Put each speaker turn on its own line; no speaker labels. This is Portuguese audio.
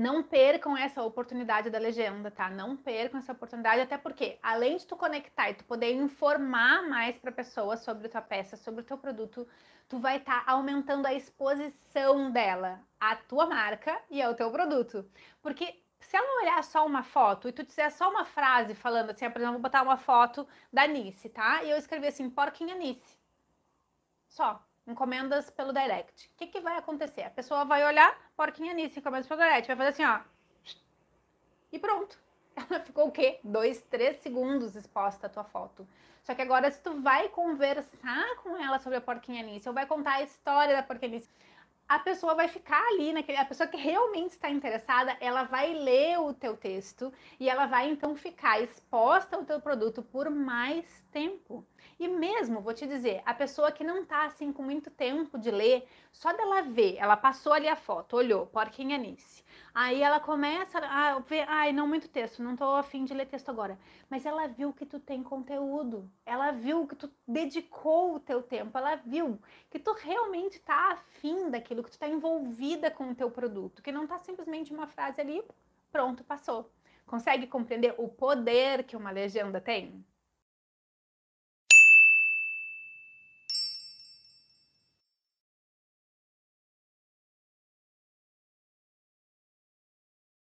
Não percam essa oportunidade da legenda, tá? Não percam essa oportunidade, até porque, além de tu conectar e tu poder informar mais para a pessoa sobre a tua peça, sobre o teu produto, tu vai estar tá aumentando a exposição dela, à tua marca e ao teu produto. Porque se ela olhar só uma foto e tu disser só uma frase falando assim, ah, por exemplo, vou botar uma foto da Nice, tá? E eu escrevi assim, porquinha Nice. Só encomendas pelo direct. O que, que vai acontecer? A pessoa vai olhar, porquinha nisso, encomendas pelo direct, vai fazer assim, ó. E pronto. Ela ficou o quê? Dois, três segundos exposta a tua foto. Só que agora, se tu vai conversar com ela sobre a porquinha nisso, ou vai contar a história da porquinha nisso, a pessoa vai ficar ali naquele, a pessoa que realmente está interessada, ela vai ler o teu texto e ela vai então ficar exposta ao teu produto por mais tempo. E mesmo, vou te dizer, a pessoa que não tá assim com muito tempo de ler, só dela ver, ela passou ali a foto, olhou, porquinha nisso? Aí ela começa a ver, ai, não muito texto, não tô afim de ler texto agora. Mas ela viu que tu tem conteúdo, ela viu que tu dedicou o teu tempo, ela viu que tu realmente tá afim daquilo, que tu tá envolvida com o teu produto, que não tá simplesmente uma frase ali, pronto, passou. Consegue compreender o poder que uma legenda tem?